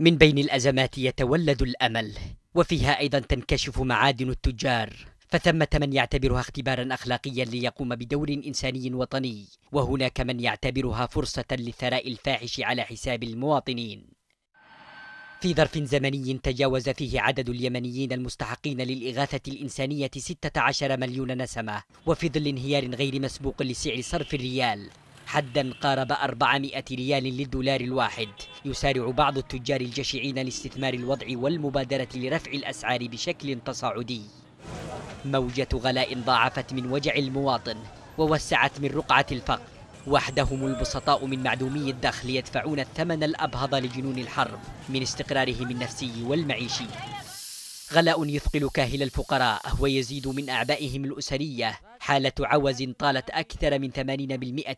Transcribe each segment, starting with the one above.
من بين الأزمات يتولد الأمل وفيها أيضا تنكشف معادن التجار فثمة من يعتبرها اختبارا أخلاقيا ليقوم بدور إنساني وطني وهناك من يعتبرها فرصة للثراء الفاحش على حساب المواطنين في ظرف زمني تجاوز فيه عدد اليمنيين المستحقين للإغاثة الإنسانية 16 مليون نسمة وفي ظل انهيار غير مسبوق لسعر صرف الريال حدا قارب 400 ريال للدولار الواحد يسارع بعض التجار الجشعين لاستثمار الوضع والمبادرة لرفع الأسعار بشكل تصاعدي موجة غلاء ضاعفت من وجع المواطن ووسعت من رقعة الفقر وحدهم البسطاء من معدومي الدخل يدفعون الثمن الأبهض لجنون الحرب من استقرارهم النفسي والمعيشي غلاء يثقل كاهل الفقراء ويزيد من أعبائهم الأسرية حالة عوز طالت أكثر من 80%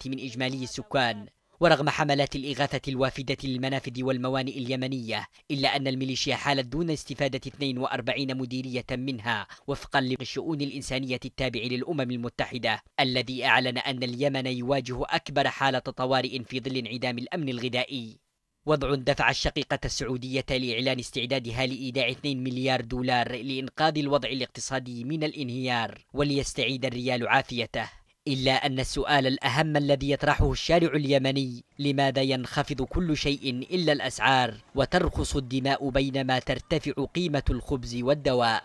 من إجمالي السكان ورغم حملات الإغاثة الوافدة للمنافذ والموانئ اليمنية إلا أن الميليشيا حالت دون استفادة 42 مديرية منها وفقا للشؤون الإنسانية التابع للأمم المتحدة الذي أعلن أن اليمن يواجه أكبر حالة طوارئ في ظل انعدام الأمن الغذائي وضع دفع الشقيقة السعودية لإعلان استعدادها لإيداع 2 مليار دولار لإنقاذ الوضع الاقتصادي من الانهيار وليستعيد الريال عافيته إلا أن السؤال الأهم الذي يطرحه الشارع اليمني لماذا ينخفض كل شيء إلا الأسعار وترخص الدماء بينما ترتفع قيمة الخبز والدواء